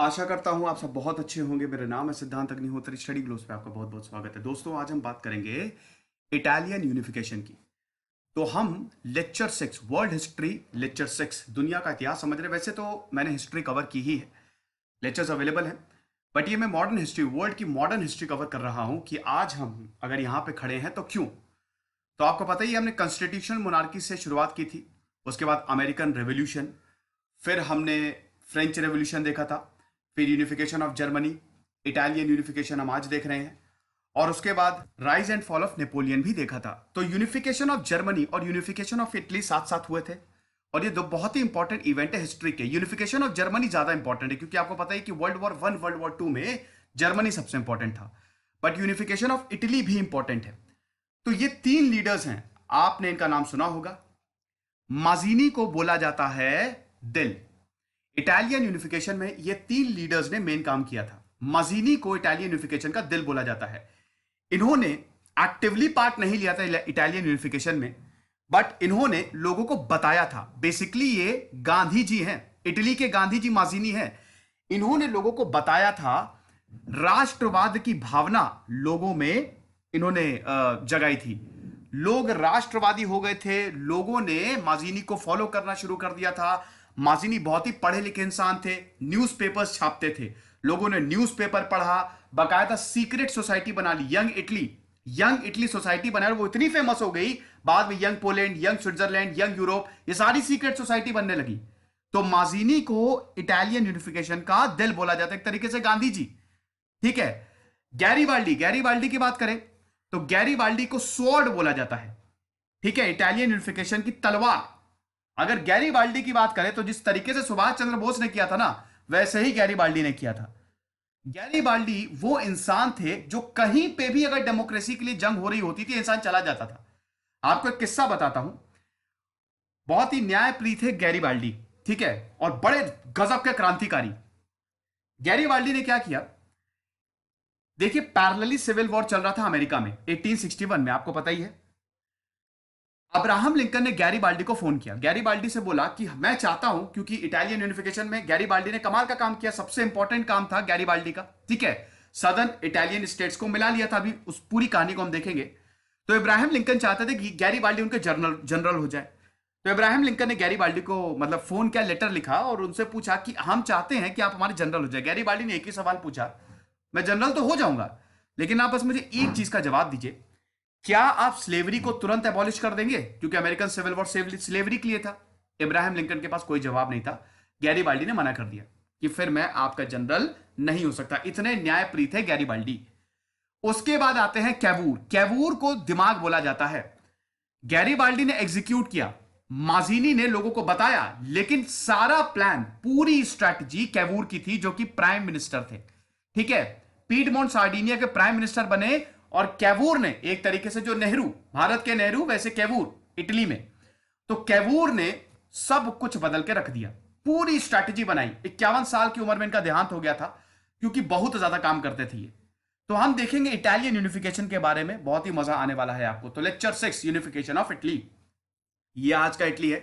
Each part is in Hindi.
आशा करता हूँ आप सब बहुत अच्छे होंगे मेरा नाम है सिद्धांत अग्निहोत्री स्टडी ग्लोस पे आपका बहुत बहुत स्वागत है दोस्तों आज हम बात करेंगे इटालियन यूनिफिकेशन की तो हम lecture six world history lecture six दुनिया का इतिहास समझ रहे वैसे तो मैंने हिस्ट्री कवर की ही है लेक्चर्स अवेलेबल है बट ये मैं मॉडर्न हिस्ट्री वर्ल्ड की मॉडर्न हिस्ट्री कवर कर रहा हूँ कि आज हम अगर यहाँ पे खड़े हैं तो क्यों तो आपको पता ही हमने कॉन्स्टिट्यूशन मोनार्की से शुरुआत की थी उसके बाद अमेरिकन रेवोल्यूशन फिर हमने फ्रेंच रेवोल्यूशन देखा था फिर unification of Germany Italian unification हम आज देख रहे हैं और उसके बाद rise and fall of Napoleon भी देखा था तो यूनिफिकेशन ऑफ जर्मनी और यूनिफिकेशन ऑफ इटली साथ साथ हुए थे और ये दो बहुत ही इंपॉर्टेंट इवेंट है हिस्ट्री के यूनिफिकेशन ऑफ जर्मनी ज्यादा इंपॉर्टेंट है क्योंकि आपको पता है कि world war one world war two में जर्मनी सबसे इंपॉर्टेंट था बट यूनिफिकेशन ऑफ इटली भी इंपॉर्टेंट है तो ये तीन लीडर्स हैं आपने इनका नाम सुना होगा माजिनी को बोला जाता है दिल इटालियन यूनिफिकेशन में ये तीन लीडर्स ने मेन काम किया था मजीनी को इटालियन यूनिफिकेशन का दिल बोला जाता है इन्होंने एक्टिवली पार्ट नहीं लिया था इटालियन यूनिफिकेशन में बट इन्होंने लोगों को बताया था बेसिकली ये गांधी जी हैं इटली के गांधी जी माजिनी हैं इन्होंने लोगों को बताया था राष्ट्रवाद की भावना लोगों में इन्होंने जगाई थी लोग राष्ट्रवादी हो गए थे लोगों ने माजिनी को फॉलो करना शुरू कर दिया था माजिनी बहुत ही पढ़े लिखे इंसान थे न्यूज़पेपर्स छापते थे लोगों ने न्यूज़पेपर पढ़ा बाकायदा सीक्रेट सोसाइटी बना ली young Italy young Italy society बनाई वो इतनी फेमस हो गई बाद में young Poland young Switzerland young Europe ये सारी सीक्रेट सोसाइटी बनने लगी तो माजिनी को इटालियन यूनिफिकेशन का दिल बोला जाता है एक तरीके से गांधी जी ठीक है गैरी बाल्डी गैरी बाल्डी की बात करें तो गैरी बाल्डी को स्वॉर्ड बोला जाता है ठीक है इटालियन यूनिफिकेशन की तलवार अगर गैरी बाल्डी की बात करें तो जिस तरीके से सुभाष चंद्र बोस ने किया था ना वैसे ही गैरी बाल्डी ने किया था गैरी बाल्डी वो इंसान थे जो कहीं पे भी अगर डेमोक्रेसी के लिए जंग हो रही होती थी इंसान चला जाता था आपको एक किस्सा बताता हूं बहुत ही न्यायप्रिय थे गैरी बाल्डी ठीक है और बड़े गजब के क्रांतिकारी गैरी बाल्डी ने क्या किया देखिए पैरलली सिविल वॉर चल रहा था अमेरिका में 1861 में आपको पता ही है अब्राहम लिंकन ने गैरी बाल्डी को फोन किया गैरी बाल्डी से बोला कि मैं चाहता हूं क्योंकि इटालियन यूनिफिकेशन में गैरी बाल्डी ने कमाल का काम किया सबसे इंपॉर्टेंट काम था गैरी बाल्डी का ठीक है सदन इटालियन स्टेट्स को मिला लिया था अभी उस पूरी कहानी को हम देखेंगे तो इब्राहिम लिंकन चाहते थे कि गैरी बाल्डी उनके जनरल जनरल हो जाए तो इब्राहिम लिंकन ने गैरी बाल्डी को मतलब फोन किया लेटर लिखा और उनसे पूछा कि हम चाहते हैं कि आप हमारे जनरल हो जाए गैरी बाल्डी ने एक ही सवाल पूछा मैं जनरल तो हो जाऊंगा लेकिन आप बस मुझे एक चीज का जवाब दीजिए क्या आप स्लेवरी को तुरंत एबॉलिश कर देंगे क्योंकि अमेरिकन सिविल वॉर स्लेवरी के लिए था इब्राहिम लिंकन के पास कोई जवाब नहीं था गैरी बाल्डी ने मना कर दिया कि फिर मैं आपका जनरल नहीं हो सकता इतने न्यायप्रिय थे गैरी बाल्डी उसके बाद आते हैं कैवूर कैवूर को दिमाग बोला जाता है गैरी बाल्डी ने एग्जीक्यूट किया माजीनी ने लोगों को बताया लेकिन सारा प्लान पूरी स्ट्रैटेजी कैवूर की थी जो कि प्राइम मिनिस्टर थे ठीक है पीडमोन सार्डिनिया के प्राइम मिनिस्टर बने और कैवूर ने एक तरीके से जो नेहरू भारत के नेहरू वैसे कैवूर इटली में तो कैवूर ने सब कुछ बदल के रख दिया पूरी स्ट्रैटेजी बनाई इक्यावन साल की उम्र में इनका देहांत हो गया था क्योंकि बहुत ज्यादा काम करते थे ये तो हम देखेंगे इटालियन यूनिफिकेशन के बारे में बहुत ही मजा आने वाला है आपको तो lecture six unification of Italy ये आज का इटली है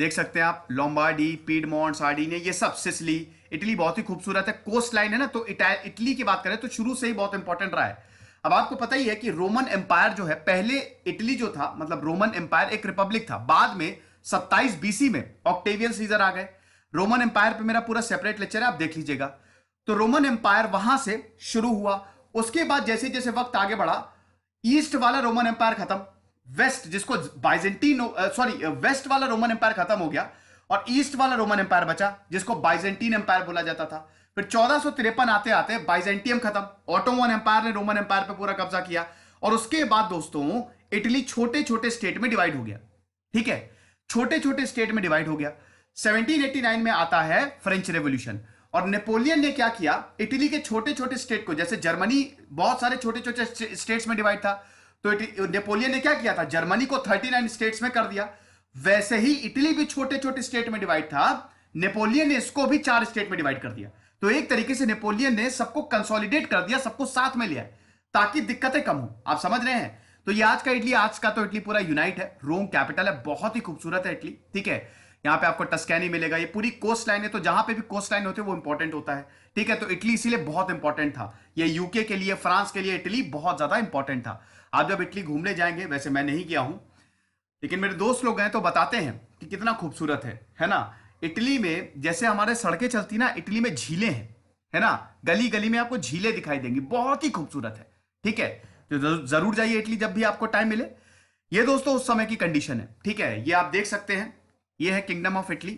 देख सकते हैं आप लोम्बार्डी पीडमोन ने ये सब सिसली इटली बहुत ही खूबसूरत है कोस्ट लाइन है ना तो इटली की बात करें तो शुरू से ही बहुत इंपॉर्टेंट रहा है अब आपको पता ही है कि रोमन एम्पायर जो है पहले इटली जो था मतलब रोमन एम्पायर एक रिपब्लिक था बाद में 27 बीसी में ऑक्टेवियन सीजर आ गए रोमन एम्पायर पे मेरा पूरा सेपरेट लेक्चर है आप देख लीजिएगा तो रोमन एम्पायर वहां से शुरू हुआ उसके बाद जैसे जैसे वक्त आगे बढ़ा ईस्ट वाला रोमन एम्पायर खत्म वेस्ट जिसको बाइजेंटीन सॉरी वेस्ट वाला रोमन एम्पायर खत्म हो गया और ईस्ट वाला रोमन एम्पायर बचा जिसको बाइजेंटीन एम्पायर बोला जाता था फिर चौदह आते आते बाइजेंटियम खत्म ऑटोमन एम्पायर ने रोमन एम्पायर पर पूरा कब्जा किया और उसके बाद दोस्तों इटली छोटे छोटे स्टेट में डिवाइड हो गया ठीक है छोटे छोटे स्टेट में डिवाइड हो गया 1789 में आता है फ्रेंच रेवोल्यूशन और नेपोलियन ने क्या किया इटली के छोटे छोटे स्टेट को जैसे जर्मनी बहुत सारे छोटे छोटे स्टेट्स में डिवाइड था तो नेपोलियन ने क्या किया था जर्मनी को 39 स्टेट्स में कर दिया वैसे ही इटली भी छोटे छोटे स्टेट में डिवाइड था नेपोलियन ने इसको भी चार स्टेट में डिवाइड कर दिया तो एक तरीके से नेपोलियन ने सबको कंसोलिडेट कर दिया सबको साथ में लिया ताकि दिक्कतें कम हो आप समझ रहे हैं तो ये आज का इटली आज का तो इटली पूरा यूनाइट है रोम कैपिटल है बहुत ही खूबसूरत है इटली ठीक है यहां पे आपको टस्कैनी मिलेगा ये पूरी कोस्ट लाइन है तो जहां पे भी कोस्ट लाइन होती है वो इंपॉर्टेंट होता है ठीक है तो इटली इसीलिए बहुत इंपॉर्टेंट था ये यूके के लिए फ्रांस के लिए इटली बहुत ज्यादा इंपॉर्टेंट था आप जब इटली घूमने जाएंगे वैसे मैं नहीं गया हूं लेकिन मेरे दोस्त लोग हैं तो बताते हैं कि कितना खूबसूरत है है ना इटली में जैसे हमारे सड़कें चलती ना इटली में झीलें हैं है ना गली गली में आपको झीलें दिखाई देंगी बहुत ही खूबसूरत है ठीक है तो जरूर जाइए इटली जब भी आपको टाइम मिले ये दोस्तों उस समय की कंडीशन है ठीक है ये आप देख सकते हैं ये है किंगडम ऑफ इटली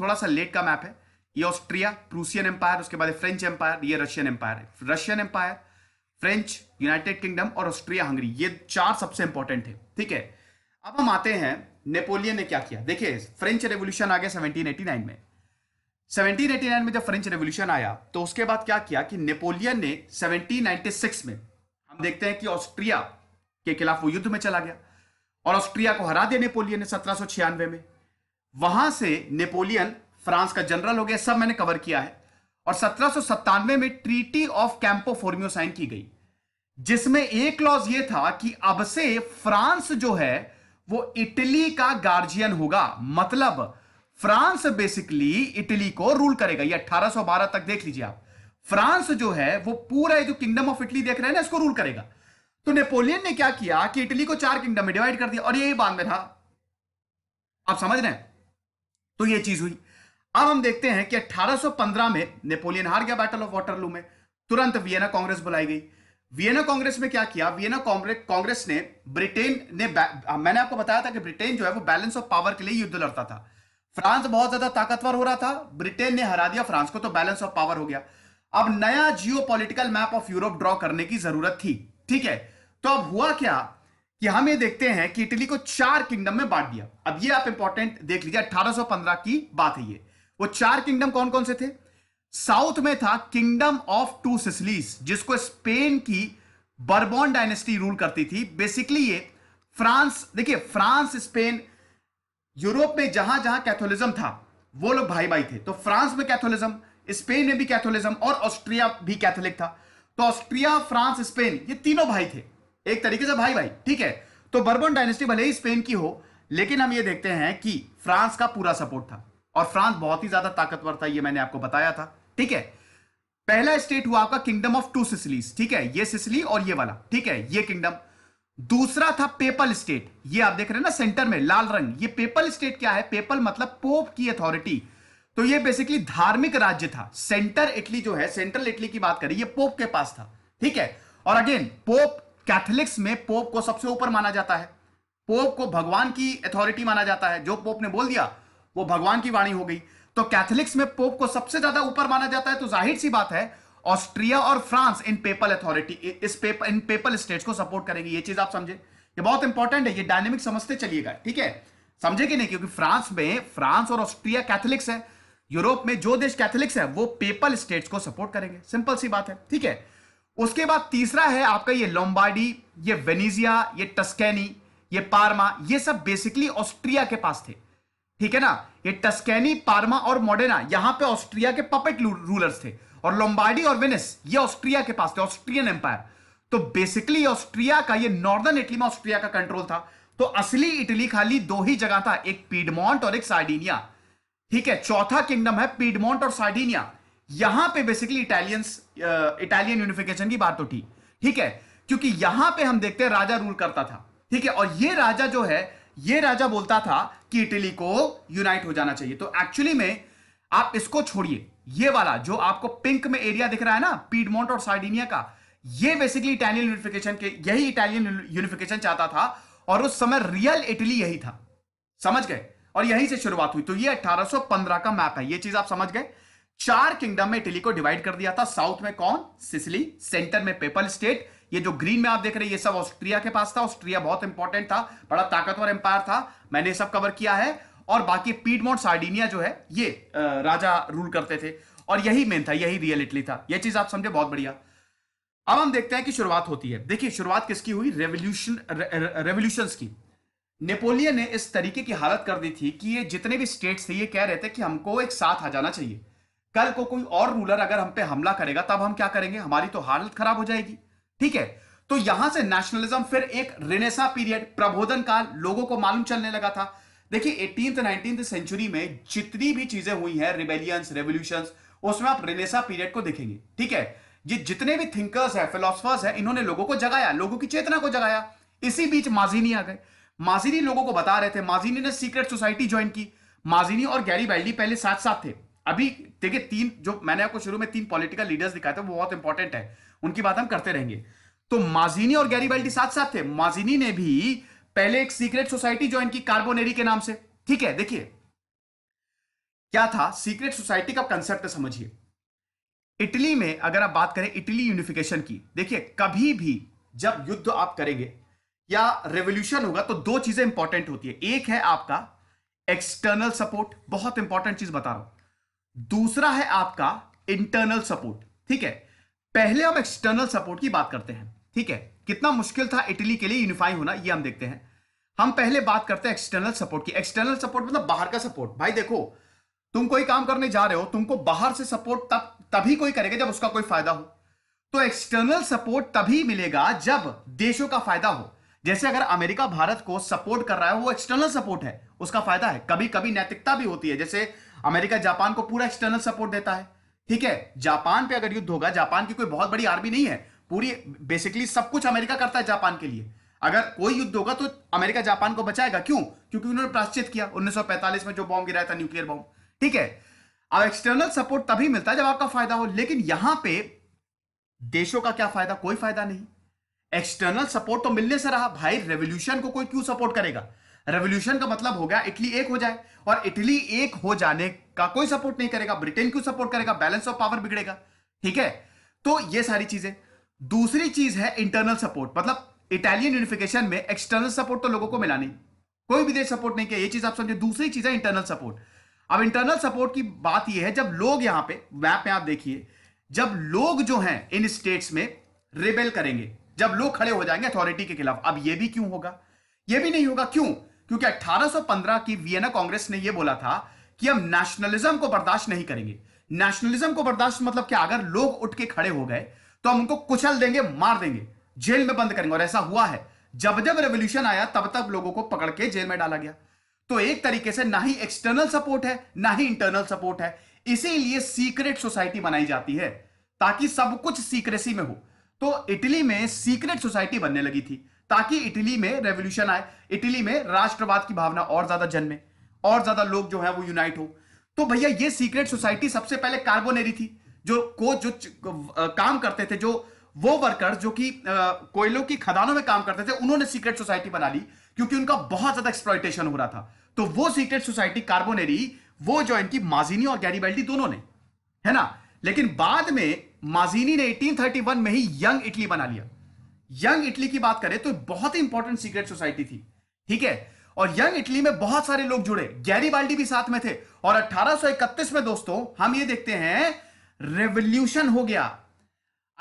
थोड़ा सा लेट का मैप है ये ऑस्ट्रिया प्रूसियन एम्पायर उसके बाद फ्रेंच एम्पायर ये Russian empire Russian empire French United Kingdom और ऑस्ट्रिया हंगरी ये चार सबसे इंपॉर्टेंट है ठीक है अब हम आते हैं नेपोलियन ने क्या किया देखिए फ्रेंच रेवोल्यूशन आ गया 1789 में 1789 में जब फ्रेंच रेवोल्यूशन आया तो उसके बाद क्या किया कि नेपोलियन ने 1796 में हम देखते हैं कि ऑस्ट्रिया के खिलाफ वो युद्ध में चला गया और ऑस्ट्रिया को हरा दिया नेपोलियन ने सत्रह में वहां से नेपोलियन फ्रांस का जनरल हो गया सब मैंने कवर किया है और सत्रह में treaty of Campo Formio sign की गई जिसमें एक क्लॉज ये था कि अब से फ्रांस जो है वो इटली का गार्जियन होगा मतलब फ्रांस बेसिकली इटली को रूल करेगा ये 1812 तक देख लीजिए आप फ्रांस जो है वो पूरा जो किंगडम ऑफ इटली देख रहे हैं ना इसको रूल करेगा तो नेपोलियन ने क्या किया कि इटली को चार किंगडम में डिवाइड कर दिया और यही बाद में था आप समझ रहे हैं तो ये चीज हुई अब हम देखते हैं कि 1815 में नेपोलियन हार गया बैटल ऑफ वाटरलू में तुरंत वियना कांग्रेस बुलाई गई वियना कांग्रेस में क्या किया वियना कांग्रेस ने ब्रिटेन ने मैंने आपको बताया था कि ब्रिटेन जो है वो बैलेंस ऑफ पावर के लिए युद्ध लड़ता था फ्रांस बहुत ज्यादा ताकतवर हो रहा था ब्रिटेन ने हरा दिया फ्रांस को तो बैलेंस ऑफ पावर हो गया अब नया geo map of Europe draw करने की जरूरत थी ठीक है तो अब हुआ क्या कि हम ये देखते हैं कि इटली को चार किंगडम में बांट दिया अब ये आप इंपॉर्टेंट देख लीजिए 1815 की बात है ये वो चार किंगडम कौन कौन से थे साउथ में था किंगडम ऑफ टू सिसलीस जिसको स्पेन की बर्बोन डायनेस्टी रूल करती थी बेसिकली ये फ्रांस देखिए फ्रांस स्पेन यूरोप में जहां जहां कैथोलिज्म था वो लोग भाई भाई थे तो फ्रांस में कैथोलिज्म स्पेन में भी कैथोलिज्म और ऑस्ट्रिया भी कैथोलिक था तो ऑस्ट्रिया फ्रांस स्पेन ये तीनों भाई थे एक तरीके से भाई भाई ठीक है तो बर्बन डायनेस्टी भले ही स्पेन की हो लेकिन हम ये देखते हैं कि फ्रांस का पूरा सपोर्ट था और फ्रांस बहुत ही ज्यादा ताकतवर था ये मैंने आपको बताया था ठीक है पहला स्टेट हुआ आपका किंगडम ऑफ टू सिसलीज ठीक है ये सिसली और ये वाला ठीक है ये किंगडम दूसरा था पेपल स्टेट ये आप देख रहे हैं ना सेंटर में लाल रंग ये पेपल स्टेट क्या है पेपल मतलब पोप की अथॉरिटी तो ये बेसिकली धार्मिक राज्य था सेंटर इटली जो है सेंट्रल इटली की बात करें ये पोप के पास था ठीक है और अगेन पोप कैथोलिक्स में पोप को सबसे ऊपर माना जाता है पोप को भगवान की अथॉरिटी माना जाता है जो पोप ने बोल दिया वो भगवान की वाणी हो गई तो कैथोलिक्स में पोप को सबसे ज्यादा ऊपर माना जाता है तो जाहिर सी बात है ऑस्ट्रिया और फ्रांस इन पेपल अथॉरिटी इस पेपर इन पेपल स्टेट्स को सपोर्ट करेगी ये चीज आप समझे ये बहुत इंपॉर्टेंट है ये डायनेमिक समझते चलिएगा ठीक है समझे कि नहीं क्योंकि फ्रांस में फ्रांस और ऑस्ट्रिया कैथोलिक्स है यूरोप में जो देश कैथोलिक्स है वो पेपल स्टेट्स को सपोर्ट करेंगे सिंपल सी बात है ठीक है उसके बाद तीसरा है आपका ये लोम्बाडी ये वेनिजिया ये टस्कैनी ये पार्मा ये सब बेसिकली ऑस्ट्रिया के पास थे ठीक है ना ये टस्कैनी पार्मा और मोडेना यहां पे ऑस्ट्रिया के पपेट रूलर्स थे और लोम्बार्डी और वेनिस ये ऑस्ट्रिया के पास थे ऑस्ट्रियन एम्पायर तो बेसिकली ऑस्ट्रिया का ये नॉर्दर्न इटली में ऑस्ट्रिया का कंट्रोल था तो असली इटली खाली दो ही जगह था एक पीडमोंट और एक सार्डिनिया ठीक है चौथा किंगडम है पीडमोंट और सार्डिनिया यहां पे बेसिकली इटालियन इटालियन यूनिफिकेशन की बात तो ठीक ठीक है क्योंकि यहां पे हम देखते हैं राजा रूल करता था ठीक है और ये राजा जो है ये राजा बोलता था कि इटली को यूनाइट हो जाना चाहिए तो एक्चुअली में आप इसको छोड़िए ये वाला जो आपको पिंक में एरिया दिख रहा है ना पीडमोंट और सार्डिनिया का ये बेसिकली इटालियन यूनिफिकेशन के यही इटालियन यूनिफिकेशन चाहता था और उस समय रियल इटली यही था समझ गए और यहीं से शुरुआत हुई तो ये 1815 का मैप है ये चीज आप समझ गए चार किंगडम में इटली को डिवाइड कर दिया था साउथ में कौन सिसली सेंटर में पेपल स्टेट ये जो ग्रीन में आप देख रहे हैं ये सब ऑस्ट्रिया के पास था ऑस्ट्रिया बहुत इंपॉर्टेंट था बड़ा ताकतवर एम्पायर था मैंने सब कवर किया है और बाकी पीडमोट सार्डिनिया जो है ये राजा रूल करते थे और यही मेन था यही रियल इटली था यह चीज आप समझे बहुत बढ़िया अब हम देखते हैं कि शुरुआत होती है देखिए शुरुआत किसकी हुई रेवोल्यूशन रेवोल्यूशन की नेपोलियन ने इस तरीके की हालत कर दी थी कि ये जितने भी स्टेट्स थे ये कह रहे थे कि हमको एक साथ आ जाना चाहिए कल को कोई और रूलर अगर हम पे हमला करेगा तब हम क्या करेंगे हमारी तो हालत खराब हो जाएगी ठीक है तो यहां से नेशनलिज्म फिर एक रेनेसा पीरियड प्रबोधन काल लोगों को मालूम चलने लगा था देखिए सेंचुरी में जितनी भी चीजें हुई हैं रिबेलियंस रेवोल्यूशन उसमें आप रेनेसा पीरियड को देखेंगे ठीक है ये जितने भी थिंकर्स हैं फिलोसफर्स हैं इन्होंने लोगों को जगाया लोगों की चेतना को जगाया इसी बीच माजिनी आ गए माजिनी लोगों को बता रहे थे माजिनी ने सीक्रेट सोसाइटी ज्वाइन की माजिनी और गैरी बैल्डी पहले साथ साथ थे अभी देखिए तीन जो मैंने आपको शुरू में तीन पॉलिटिकल लीडर्स दिखाए थे वो बहुत इंपॉर्टेंट है उनकी बात हम करते रहेंगे तो माजिनी और गैरीबैल्डी साथ साथ थे माजिनी ने भी पहले एक सीक्रेट सोसाइटी ज्वाइन की कार्बोनेरी के नाम से ठीक है देखिए क्या था सीक्रेट सोसाइटी का कंसेप्ट समझिए इटली में अगर आप बात करें इटली यूनिफिकेशन की देखिए कभी भी जब युद्ध आप करेंगे या रेवोल्यूशन होगा तो दो चीजें इंपॉर्टेंट होती है एक है आपका एक्सटर्नल सपोर्ट बहुत इंपॉर्टेंट चीज बता रहा हूं दूसरा है आपका इंटरनल सपोर्ट ठीक है पहले हम एक्सटर्नल सपोर्ट की बात करते हैं ठीक है कितना मुश्किल था इटली के लिए यूनिफाई होना ये हम देखते हैं हम पहले बात करते हैं एक्सटर्नल सपोर्ट की एक्सटर्नल सपोर्ट मतलब बाहर का सपोर्ट भाई देखो तुम कोई काम करने जा रहे हो तुमको बाहर से सपोर्ट तब तभी कोई करेगा जब उसका कोई फायदा हो तो एक्सटर्नल सपोर्ट तभी मिलेगा जब देशों का फायदा हो जैसे अगर अमेरिका भारत को सपोर्ट कर रहा है वो एक्सटर्नल सपोर्ट है उसका फायदा है कभी कभी नैतिकता भी होती है जैसे अमेरिका जापान को पूरा एक्सटर्नल सपोर्ट देता है ठीक है जापान पे अगर युद्ध होगा जापान की कोई बहुत बड़ी आर्मी नहीं है पूरी बेसिकली सब कुछ अमेरिका करता है जापान के लिए अगर कोई युद्ध होगा तो अमेरिका जापान को बचाएगा क्यों क्योंकि उन्होंने प्राश्चित किया 1945 में जो बॉम्ब गिराया था न्यूक्लियर बॉम्ब ठीक है अब एक्सटर्नल सपोर्ट तभी मिलता है जब आपका फायदा हो लेकिन यहां पे देशों का क्या फायदा कोई फायदा नहीं एक्सटर्नल सपोर्ट तो मिलने से रहा भाई रेवोल्यूशन को कोई क्यों सपोर्ट करेगा रेवोल्यूशन का मतलब हो गया इटली एक हो जाए और इटली एक हो जाने का कोई सपोर्ट नहीं करेगा ब्रिटेन क्यों सपोर्ट करेगा बैलेंस ऑफ पावर बिगड़ेगा ठीक है तो ये सारी चीजें दूसरी चीज है इंटरनल सपोर्ट मतलब इटालियन यूनिफिकेशन में एक्सटर्नल सपोर्ट तो लोगों को मिला नहीं कोई भी देश सपोर्ट नहीं किया ये चीज आप समझे दूसरी चीज है इंटरनल सपोर्ट अब इंटरनल सपोर्ट की बात यह है जब लोग यहां पे मैप में आप देखिए जब लोग जो हैं इन स्टेट्स में रिबेल करेंगे जब लोग खड़े हो जाएंगे अथॉरिटी के खिलाफ अब यह भी क्यों होगा यह भी नहीं होगा क्यों क्योंकि 1815 की वियना कांग्रेस ने यह बोला था कि हम नेशनलिज्म को बर्दाश्त नहीं करेंगे नेशनलिज्म को बर्दाश्त मतलब कि अगर लोग उठ के खड़े हो गए तो हम उनको कुचल देंगे मार देंगे जेल में बंद करेंगे और ऐसा हुआ है जब जब रेवोल्यूशन आया तब तक लोगों को पकड़ के जेल में डाला गया तो एक तरीके से ना ही एक्सटर्नल सपोर्ट है ना ही इंटरनल सपोर्ट है इसीलिए सीक्रेट सोसाइटी बनाई जाती है ताकि सब कुछ सीक्रेसी में हो तो इटली में सीक्रेट सोसाइटी बनने लगी थी ताकि इटली में रेवोल्यूशन आए इटली में राष्ट्रवाद की भावना और ज्यादा जन्मे और ज्यादा लोग जो है वो यूनाइट हो तो भैया ये सीक्रेट सोसाइटी सबसे पहले कार्बोनेरी थी जो को जो काम करते थे जो वो वर्कर्स जो कि कोयलों की खदानों में काम करते थे उन्होंने सीक्रेट सोसाइटी बना ली क्योंकि उनका बहुत ज्यादा एक्सप्लॉयटेशन हो रहा था तो वो सीक्रेट सोसाइटी कार्बोनेरी वो ज्वाइन की माजिनी और गैरीबेल्टी दोनों ने है ना लेकिन बाद में माजिनी ने 1831 में ही यंग इटली बना लिया यंग इटली की बात करें तो बहुत ही इंपॉर्टेंट सीक्रेट सोसाइटी थी ठीक है और यंग इटली में बहुत सारे लोग जुड़े गैरी बाल्डी भी साथ में थे और 1831 में दोस्तों हम ये देखते हैं रेवल्यूशन हो गया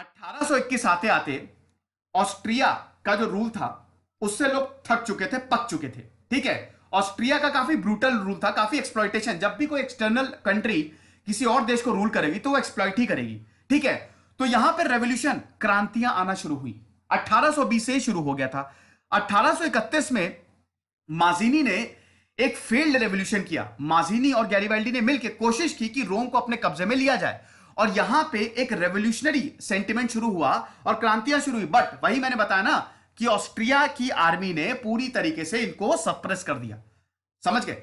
1821 आते आते ऑस्ट्रिया का जो रूल था उससे लोग थक चुके थे पक चुके थे ठीक है ऑस्ट्रिया का काफी ब्रूटल रूल था काफी एक्सप्लॉयटेशन जब भी कोई एक्सटर्नल कंट्री किसी और देश को रूल करेगी तो वो एक्सप्लॉयट ही करेगी ठीक है तो यहां पर रेवोल्यूशन क्रांतियां आना शुरू हुई 1820 से शुरू हो गया था 1831 में माजिनी ने एक फेल्ड रेवोल्यूशन किया माजिनी और गैरीवाल्डी ने मिलकर कोशिश की कि रोम को अपने कब्जे में लिया जाए और यहां पे एक रेवोल्यूशनरी सेंटिमेंट शुरू हुआ और क्रांतियां शुरू हुई बट वही मैंने बताया ना कि ऑस्ट्रिया की आर्मी ने पूरी तरीके से इनको सप्रेस कर दिया समझ गए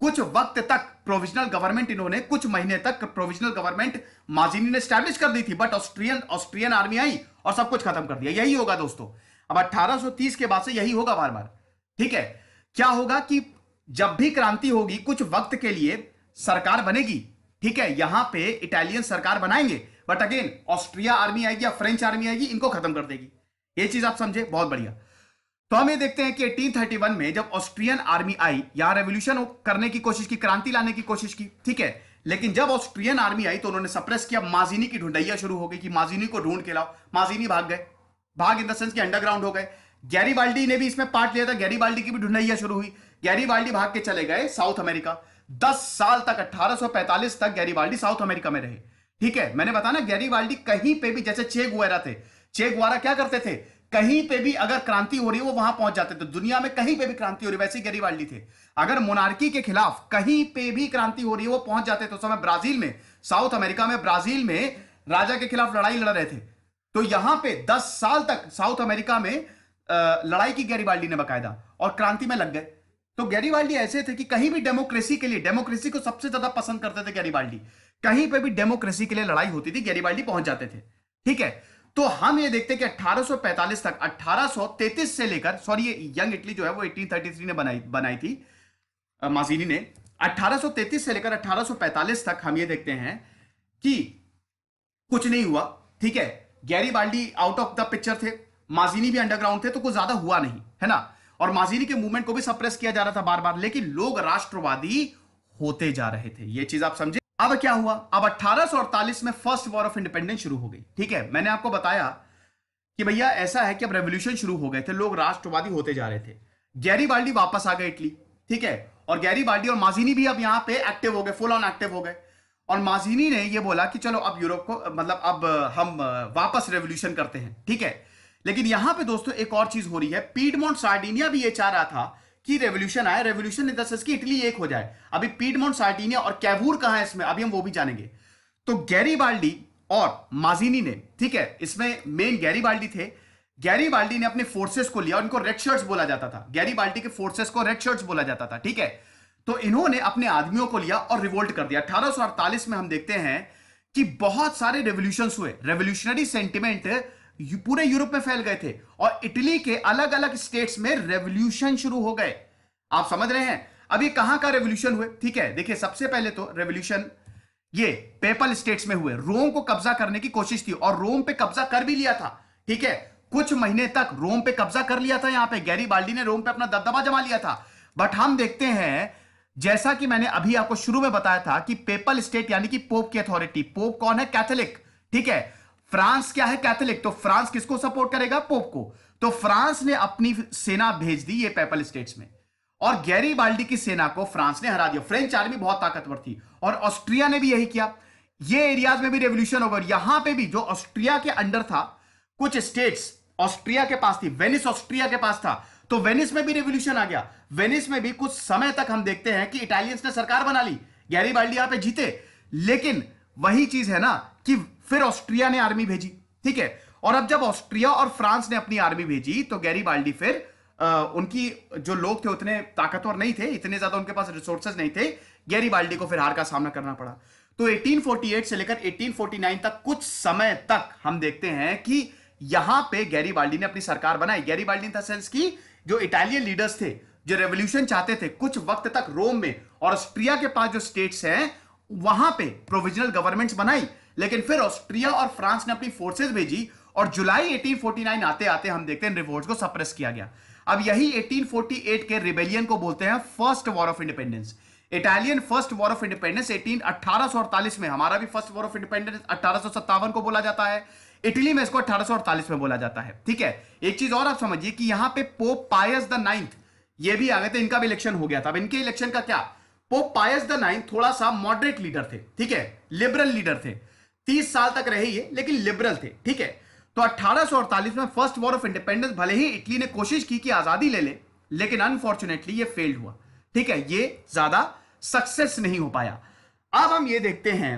कुछ वक्त तक प्रोविजनल गवर्नमेंट इन्होंने कुछ महीने तक प्रोविजनल गवर्नमेंट माजिनी ने स्टैब्लिश कर दी थी बट ऑस्ट्रियन ऑस्ट्रियन आर्मी आई और सब कुछ खत्म कर दिया यही होगा दोस्तों अब 1830 के बाद से यही होगा बार बार ठीक है क्या होगा कि जब भी क्रांति होगी कुछ वक्त के लिए सरकार बनेगी ठीक है यहां पर इटालियन सरकार बनाएंगे बट अगेन ऑस्ट्रिया आर्मी आएगी या फ्रेंच आर्मी आएगी इनको खत्म कर देगी ये चीज आप समझे बहुत बढ़िया तो हम ये देखते हैं कि 1831 में जब ऑस्ट्रियन आर्मी आई यहां रेवोल्यूशन करने की कोशिश की क्रांति लाने की कोशिश की ठीक है लेकिन जब ऑस्ट्रियन आर्मी आई तो उन्होंने सप्रेस किया माजिनी की ढूंढैया शुरू हो गई कि माजिनी को ढूंढ के लाओ माजिनी भाग गए भाग इन द सेंस कि अंडरग्राउंड हो गए गैरी बाल्डी ने भी इसमें पार्ट लिया था गैरी बाल्डी की भी ढूंढैया शुरू हुई गैरी बाल्डी भाग के चले गए साउथ अमेरिका दस साल तक 1845 तक गैरी बाल्डी साउथ अमेरिका में रहे ठीक है मैंने बताया ना गैरी बाल्डी कहीं पर भी जैसे चे वगैरह थे चे गुआरा क्या करते थे कहीं पे भी अगर क्रांति हो रही है वो वहां पहुंच जाते थे तो दुनिया में कहीं पे भी क्रांति हो रही है वैसे गरीबाल्डी थे अगर मोनार्की के खिलाफ कहीं पे भी क्रांति हो रही है वो पहुंच जाते थे तो उस समय ब्राजील में साउथ अमेरिका में ब्राजील में राजा के खिलाफ लड़ाई लड़ रहे थे तो यहां पे दस साल तक साउथ अमेरिका में लड़ाई की गैरीवाल्डी ने बकायदा और क्रांति में लग गए तो गैरीवाल्डी ऐसे थे कि कहीं भी डेमोक्रेसी के लिए डेमोक्रेसी को सबसे ज्यादा पसंद करते थे गैरीवाल्डी कहीं पे भी डेमोक्रेसी के लिए लड़ाई होती थी गैरीवाल्डी पहुंच जाते थे ठीक है तो हम ये देखते हैं कि 1845 तक 1833 से लेकर सॉरी ये यंग इटली जो है वो 1833 ने बनाई बनाई थी माजीनी ने 1833 से लेकर 1845 तक हम ये देखते हैं कि कुछ नहीं हुआ ठीक है Garibaldi out of the picture थे माजीनी भी अंडरग्राउंड थे तो कुछ ज्यादा हुआ नहीं है ना और माजीनी के मूवमेंट को भी सप्रेस किया जा रहा था बार बार लेकिन लोग राष्ट्रवादी होते जा रहे थे ये चीज आप समझे अब क्या हुआ अब अट्ठारह में फर्स्ट वॉर ऑफ इंडिपेंडेंस शुरू हो गई ठीक है मैंने आपको बताया कि भैया ऐसा है कि अब रेवोल्यूशन शुरू हो गए थे लोग राष्ट्रवादी होते जा रहे थे गैरी बाल्डी वापस आ गए इटली ठीक है और गैरी बाल्डी और माजिनी भी अब यहां पे एक्टिव हो गए फुल ऑन एक्टिव हो गए और माजिनी ने ये बोला कि चलो अब यूरोप को मतलब अब हम वापस रेवोल्यूशन करते हैं ठीक है लेकिन यहां पे दोस्तों एक और चीज हो रही है पीडमोन्ट सार्डिनिया भी ये चाह रहा था कि रेवोल्यूशन आए रेवोल्यूशन इन द की इटली एक हो जाए अभी पीडमोन सार्टिनिया और कैवूर कहां है इसमें अभी हम वो भी जानेंगे तो गैरी बाल्डी और माजिनी ने ठीक है इसमें मेन गैरी बाल्डी थे गैरी बाल्डी ने अपने फोर्सेस को लिया और इनको रेड शर्ट्स बोला जाता था गैरी बाल्टी के फोर्सेस को रेड शर्ट्स बोला जाता था ठीक है तो इन्होंने अपने आदमियों को लिया और रिवोल्ट कर दिया अठारह में हम देखते हैं कि बहुत सारे रेवोल्यूशन हुए रेवोल्यूशनरी सेंटिमेंट पूरे यूरोप में फैल गए थे और इटली के अलग अलग स्टेट्स में रेवोल्यूशन शुरू हो गए आप समझ रहे हैं अभी कहां का रेवोल्यूशन हुए ठीक है देखिए सबसे पहले तो रेवोल्यूशन ये पेपल स्टेट्स में हुए रोम को कब्जा करने की कोशिश थी और रोम पे कब्जा कर भी लिया था ठीक है कुछ महीने तक रोम पे कब्जा कर लिया था यहां पे गैरी बाल्डी ने रोम पे अपना दबदबा जमा लिया था बट हम देखते हैं जैसा कि मैंने अभी आपको शुरू में बताया था कि पेपल स्टेट यानी कि पोप की अथॉरिटी पोप कौन है कैथोलिक ठीक है फ्रांस क्या है कैथोलिक तो फ्रांस किसको सपोर्ट करेगा पोप को तो फ्रांस ने अपनी सेना भेज दी ये पेपल स्टेट्स में और गैरी बाल्डी की सेना को फ्रांस ने हरा दिया फ्रेंच आर्मी बहुत ताकतवर थी और ऑस्ट्रिया ने भी यही किया ये एरियाज में भी रेवोल्यूशन होगा यहां पे भी जो ऑस्ट्रिया के अंडर था कुछ स्टेट्स ऑस्ट्रिया के पास थी वेनिस ऑस्ट्रिया के पास था तो वेनिस में भी रेवोल्यूशन आ गया वेनिस में भी कुछ समय तक हम देखते हैं कि इटालियंस ने सरकार बना ली गैरी बाल्डी यहां पर जीते लेकिन वही चीज है ना कि फिर ऑस्ट्रिया ने आर्मी भेजी ठीक है और अब जब ऑस्ट्रिया और फ्रांस ने अपनी आर्मी भेजी तो गैरी बाल्डी फिर आ, उनकी जो लोग थे उतने ताकतवर नहीं थे इतने ज्यादा उनके पास रिसोर्सेज नहीं थे गैरी बाल्डी को फिर हार का सामना करना पड़ा तो 1848 से लेकर 1849 तक कुछ समय तक हम देखते हैं कि यहां पे गैरी बाल्डी ने अपनी सरकार बनाई गैरी बाल्डी इन सेंस की जो इटालियन लीडर्स थे जो रेवोल्यूशन चाहते थे कुछ वक्त तक रोम में और ऑस्ट्रिया के पास जो स्टेट्स हैं वहां पे प्रोविजनल गवर्नमेंट्स बनाई लेकिन फिर ऑस्ट्रिया और फ्रांस ने अपनी फोर्सेज भेजी और जुलाई 1849 आते आते हम देखते हैं रिवोल्ट को सप्रेस किया गया अब यही 1848 के रिबेलियन को बोलते हैं first war of independence Italian first war of independence eighteen में हमारा भी फर्स्ट वॉर ऑफ इंडिपेंडेंस अट्ठारह को बोला जाता है इटली में इसको अठारह में बोला जाता है ठीक है एक चीज और आप समझिए कि यहां पे पोप पायस द नाइन्थ ये भी आ गए थे इनका भी इलेक्शन हो गया था अब इनके इलेक्शन का क्या पोप पायस द नाइन्थ थोड़ा सा मॉडरेट लीडर थे ठीक है लिबरल लीडर थे तीस साल तक रहे ये लेकिन लिबरल थे ठीक है तो 1848 में फर्स्ट वॉर ऑफ इंडिपेंडेंस भले ही इटली ने कोशिश की कि आजादी ले ले लेकिन अनफॉर्चुनेटली ये फेल्ड हुआ ठीक है ये ज्यादा सक्सेस नहीं हो पाया अब हम ये देखते हैं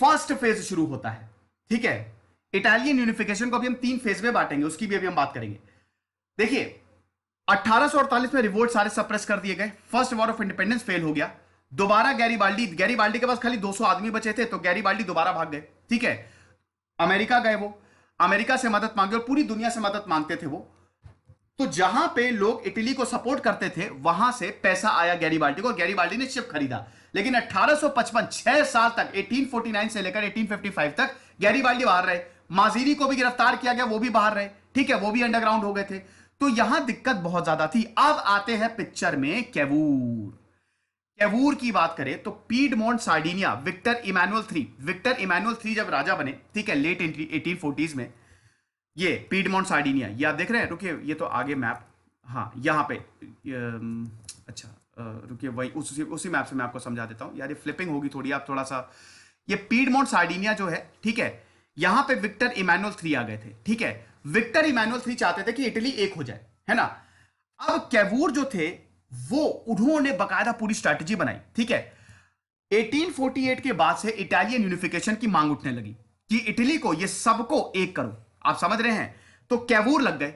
फर्स्ट फेज शुरू होता है ठीक है इटालियन यूनिफिकेशन को अभी हम तीन फेज में बांटेंगे उसकी भी अभी हम बात करेंगे देखिए 1848 में रिवोल्ट सारे सप्रेस कर दिए गए first war of independence fail हो गया दोबारा गैरी बाल्डी गैरी बाल्डी के पास खाली 200 आदमी बचे थे तो गैरी बाल्डी दोबारा भाग गए ठीक है अमेरिका गए वो अमेरिका से मदद मांगी और पूरी दुनिया से मदद मांगते थे वो तो जहां पे लोग इटली को सपोर्ट करते थे वहां से पैसा आया गैरी बाल्टी को गैरी बाल्टी ने शिप खरीदा लेकिन 1855 छह साल तक 1849 से लेकर 1855 तक गैरी बाल्टी बाहर रहे माजीरी को भी गिरफ्तार किया गया वो भी बाहर रहे ठीक है वो भी अंडरग्राउंड हो गए थे तो यहां दिक्कत बहुत ज्यादा थी अब आते हैं पिक्चर में कैबूर कैवूर की बात करें तो Piedmont Sardinia Victor Emmanuel three Victor Emmanuel three जब राजा बने ठीक है लेट एंट्री एटीन फोर्टीज में ये पीड मोन्ट सार्डिनिया ये आप देख रहे हैं रुकिए ये तो आगे मैप हाँ यहाँ पे अच्छा रुकिए वही उसी उसी मैप से मैं आपको समझा देता हूँ यार ये फ्लिपिंग होगी थोड़ी आप थोड़ा सा ये पीड मोन्ट सार्डिनिया जो है ठीक है यहाँ पे विक्टर इमानुअल थ्री आ गए थे ठीक है विक्टर इमानुअल थ्री चाहते थे कि इटली एक हो जाए है ना अब कैवूर जो थे वो उन्होंने बकायदा पूरी स्ट्रैटेजी बनाई ठीक है 1848 के बाद से इटालियन यूनिफिकेशन की मांग उठने लगी कि इटली को ये सबको एक करो आप समझ रहे हैं तो कैवूर लग गए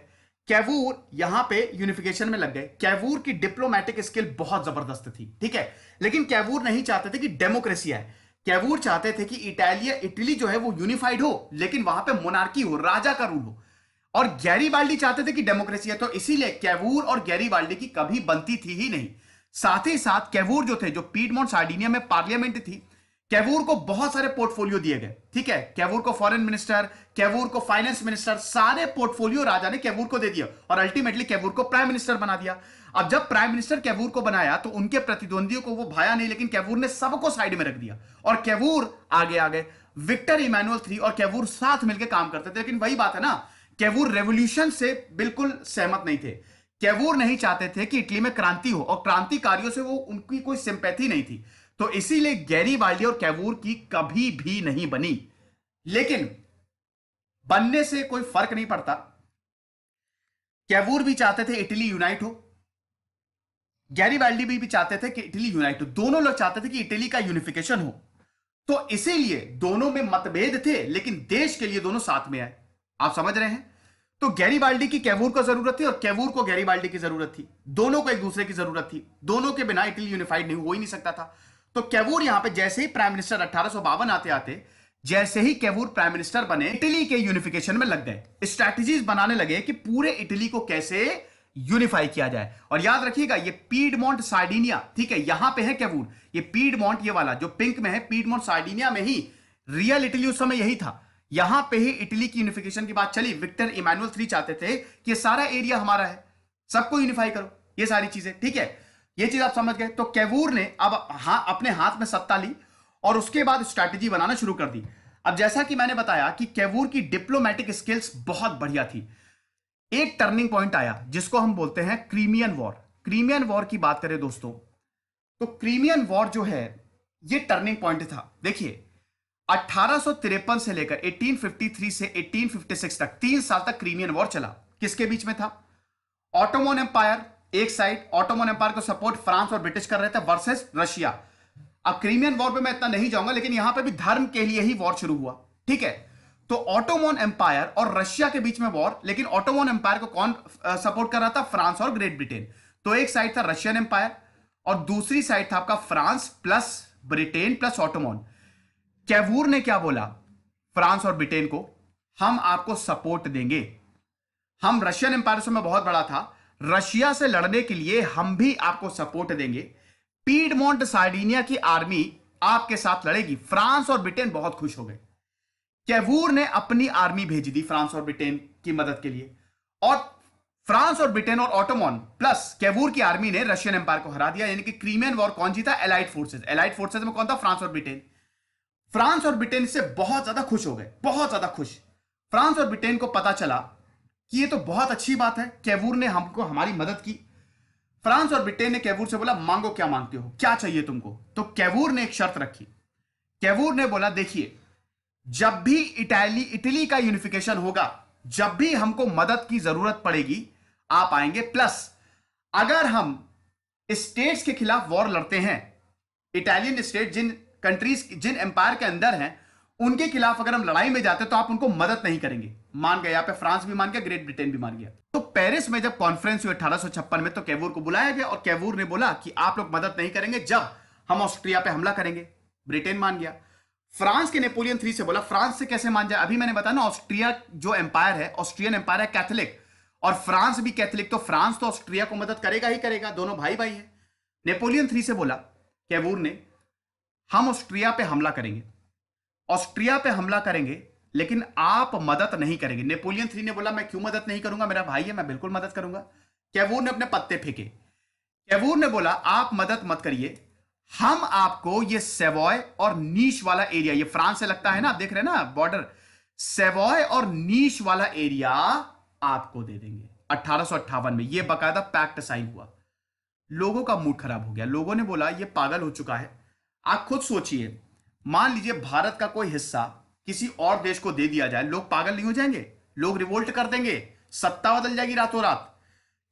कैवूर यहां पे यूनिफिकेशन में लग गए कैवूर की डिप्लोमेटिक स्किल बहुत जबरदस्त थी ठीक है लेकिन कैवूर नहीं चाहते थे कि डेमोक्रेसी आए कैवूर चाहते थे कि इटालिया इटली जो है वो यूनिफाइड हो लेकिन वहां पे मोनार्की हो राजा का रूल हो और गैरी बाल्डी चाहते थे कि डेमोक्रेसी है तो इसीलिए कैवूर और गैरी बाल्डी की कभी बनती थी ही नहीं साथ ही साथ कैवूर जो थे जो पीडमोंट सार्डिनिया में पार्लियामेंट थी कैवूर को बहुत सारे पोर्टफोलियो दिए गए ठीक है कैवूर को फॉरेन मिनिस्टर कैवूर को फाइनेंस मिनिस्टर सारे पोर्टफोलियो राजा ने कैवूर को दे दिया और अल्टीमेटली कैवूर को प्राइम मिनिस्टर बना दिया अब जब प्राइम मिनिस्टर कैवूर को बनाया तो उनके प्रतिद्वंदियों को वो भाया नहीं लेकिन कैवूर ने सबको साइड में रख दिया और कैवूर आगे आ गए विक्टर इमैनुअल थ्री और कैवूर साथ मिलकर काम करते थे लेकिन वही बात है ना कैवूर रेवोल्यूशन से बिल्कुल सहमत नहीं थे कैवूर नहीं चाहते थे कि इटली में क्रांति हो और क्रांतिकारियों से वो उनकी कोई सिंपैथी नहीं थी तो इसीलिए गैरी वाली और कैवूर की कभी भी नहीं बनी लेकिन बनने से कोई फर्क नहीं पड़ता कैवूर भी चाहते थे इटली यूनाइट हो गैरी वाली भी, भी चाहते थे कि इटली यूनाइट हो दोनों लोग चाहते थे कि इटली का यूनिफिकेशन हो तो इसीलिए दोनों में मतभेद थे लेकिन देश के लिए दोनों साथ में आए आप समझ रहे हैं तो गैरी बाल्डी की कैवूर को जरूरत थी और कैवूर को गैरी बाल्डी की जरूरत थी दोनों को एक दूसरे की जरूरत थी दोनों के बिना इटली यूनिफाइड नहीं हो ही नहीं सकता था तो कैवूर यहां पे जैसे ही प्राइम मिनिस्टर अठारह आते आते जैसे ही कैवूर प्राइम मिनिस्टर बने इटली के यूनिफिकेशन में लग गए स्ट्रेटेजी बनाने लगे कि पूरे इटली को कैसे यूनिफाई किया जाए और याद रखिएगा ये पीडमोंट साइडिनिया ठीक है यहां पे है कैवूर ये पीडमोंट ये वाला जो पिंक में है पीडमोंट साइडिनिया में ही रियल इटली उस समय यही था यहां पे ही इटली की यूनिफिकेशन की बात चली विक्टर इमानुअल थ्री चाहते थे कि सारा एरिया हमारा है सबको यूनिफाई करो ये सारी चीजें ठीक है ये चीज आप समझ गए तो कैवूर ने अब हाँ अपने हाथ में सत्ता ली और उसके बाद स्ट्रैटेजी बनाना शुरू कर दी अब जैसा कि मैंने बताया कि कैवूर की डिप्लोमेटिक स्किल्स बहुत बढ़िया थी एक टर्निंग पॉइंट आया जिसको हम बोलते हैं क्रीमियन वॉर क्रीमियन वॉर की बात करें दोस्तों तो क्रीमियन वॉर जो है ये टर्निंग पॉइंट था देखिए 1853 से लेकर 1853 से 1856 तक तीन साल तक क्रीमियन वॉर चला किसके बीच में था ऑटोमोन एम्पायर एक साइड ऑटोमोन एम्पायर को सपोर्ट फ्रांस और ब्रिटिश कर रहे थे वर्सेस रशिया अब क्रीमियन वॉर पे मैं इतना नहीं जाऊंगा लेकिन यहां पे भी धर्म के लिए ही वॉर शुरू हुआ ठीक है तो ऑटोमोन एम्पायर और रशिया के बीच में वॉर लेकिन ऑटोमोन एम्पायर को कौन सपोर्ट कर रहा था फ्रांस और ग्रेट ब्रिटेन तो एक साइड था रशियन एम्पायर और दूसरी साइड था आपका France plus Britain plus Ottoman Cavour ने क्या बोला फ्रांस और ब्रिटेन को हम आपको सपोर्ट देंगे हम रशियन एम्पायर में बहुत बड़ा था रशिया से लड़ने के लिए हम भी आपको सपोर्ट देंगे पीडमोंट सार्डिनिया की आर्मी आपके साथ लड़ेगी फ्रांस और ब्रिटेन बहुत खुश हो गए कैवूर ने अपनी आर्मी भेजी दी फ्रांस और ब्रिटेन की मदद के लिए और फ्रांस और ब्रिटेन और ऑटोमोन प्लस कैवूर की आर्मी ने रशियन एम्पायर को हरा दिया यानी कि क्रीमियन वॉर कौन जीता एलाइट फोर्सेज एलाइट फोर्सेज में कौन था फ्रांस और ब्रिटेन फ्रांस और ब्रिटेन से बहुत ज्यादा खुश हो गए बहुत ज्यादा खुश फ्रांस और ब्रिटेन को पता चला कि ये तो बहुत अच्छी बात है कैवूर ने हमको हमारी मदद की फ्रांस और ब्रिटेन ने कैवूर से बोला मांगो क्या मांगते हो क्या चाहिए तुमको तो कैवूर ने एक शर्त रखी कैवूर ने बोला देखिए जब भी इटाली इटली का यूनिफिकेशन होगा जब भी हमको मदद की जरूरत पड़ेगी आप आएंगे प्लस अगर हम स्टेट्स के खिलाफ वॉर लड़ते हैं इटालियन स्टेट जिन कंट्रीज जिन एम्पायर के अंदर हैं उनके खिलाफ अगर हम लड़ाई में जाते तो आप उनको मदद नहीं करेंगे मान गया पे फ्रांस भी मान गया ग्रेट ब्रिटेन भी मान गया तो पेरिस में जब कॉन्फ्रेंस हुई अठारह में तो कैवूर को बुलाया गया और कैवूर ने बोला कि आप लोग मदद नहीं करेंगे जब हम ऑस्ट्रिया पे हमला करेंगे ब्रिटेन मान गया फ्रांस के नेपोलियन थ्री से बोला फ्रांस से कैसे मान जाए अभी मैंने बताया ना ऑस्ट्रिया जो एम्पायर है ऑस्ट्रियन एम्पायर है कैथलिक और फ्रांस भी कैथलिक तो फ्रांस तो ऑस्ट्रिया को मदद करेगा ही करेगा दोनों भाई भाई हैं नेपोलियन थ्री से बोला कैवूर ने हम ऑस्ट्रिया पे हमला करेंगे ऑस्ट्रिया पे हमला करेंगे लेकिन आप मदद नहीं करेंगे नेपोलियन थ्री ने बोला मैं क्यों मदद नहीं करूंगा मेरा भाई है मैं बिल्कुल मदद करूंगा कैवूर ने अपने पत्ते फेंके कैवूर ने बोला आप मदद मत करिए हम आपको ये सेवॉय और नीच वाला एरिया ये फ्रांस से लगता है ना आप देख रहे हैं ना बॉर्डर सेवॉय और नीच वाला एरिया आपको दे देंगे अठारह में यह बकायदा पैक्ट साइन हुआ लोगों का मूड खराब हो गया लोगों ने बोला ये पागल हो चुका है आप खुद सोचिए मान लीजिए भारत का कोई हिस्सा किसी और देश को दे दिया जाए लोग पागल नहीं हो जाएंगे लोग रिवोल्ट कर देंगे सत्ता बदल जाएगी रातों रात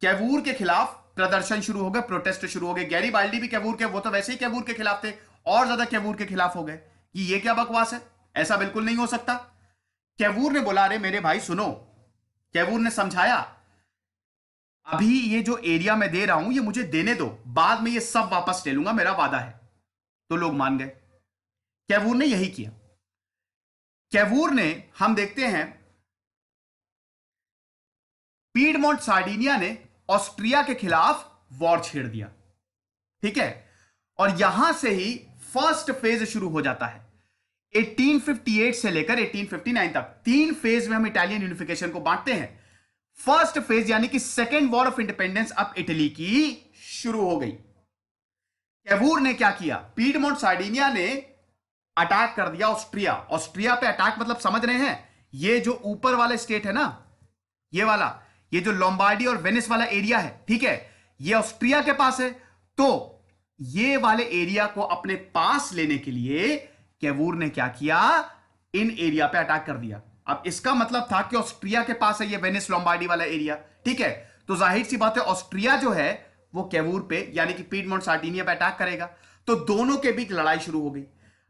कैबूर के खिलाफ प्रदर्शन शुरू हो गए प्रोटेस्ट शुरू हो गए गैरी बाल्डी भी कैबूर के वो तो वैसे ही कैबूर के खिलाफ थे और ज्यादा कैबूर के खिलाफ हो गए कि ये क्या बकवास है ऐसा बिल्कुल नहीं हो सकता कैबूर ने बोला अरे मेरे भाई सुनो कैबूर ने समझाया अभी ये जो एरिया मैं दे रहा हूं ये मुझे देने दो बाद में ये सब वापस ले लूंगा मेरा वादा है तो लोग मान गए कैवूर ने यही किया कैवूर ने हम देखते हैं पीडमोंट सार्डिनिया ने ऑस्ट्रिया के खिलाफ वॉर छेड़ दिया ठीक है और यहां से ही फर्स्ट फेज शुरू हो जाता है 1858 से लेकर 1859 तक तीन फेज में हम इटालियन यूनिफिकेशन को बांटते हैं फर्स्ट फेज यानी कि सेकेंड वॉर ऑफ इंडिपेंडेंस अब इटली की शुरू हो गई कैबूर ने क्या किया पीडमोट सार्डिनिया ने अटैक कर दिया ऑस्ट्रिया ऑस्ट्रिया पे अटैक मतलब समझ रहे हैं ये जो ऊपर वाला स्टेट है ना ये वाला ये जो लोम्बार्डी और वेनिस वाला एरिया है ठीक है ये ऑस्ट्रिया के पास है तो ये वाले एरिया को अपने पास लेने के लिए कैवूर ने क्या किया इन एरिया पे अटैक कर दिया अब इसका मतलब था कि ऑस्ट्रिया के पास है ये वेनिस लोम्बार्डी वाला एरिया ठीक है तो जाहिर सी बात है ऑस्ट्रिया जो है वो कैवूर पे यानी कि पीडमोंट सार्डिनिया पे अटैक करेगा तो दोनों के बीच लड़ाई शुरू हो गई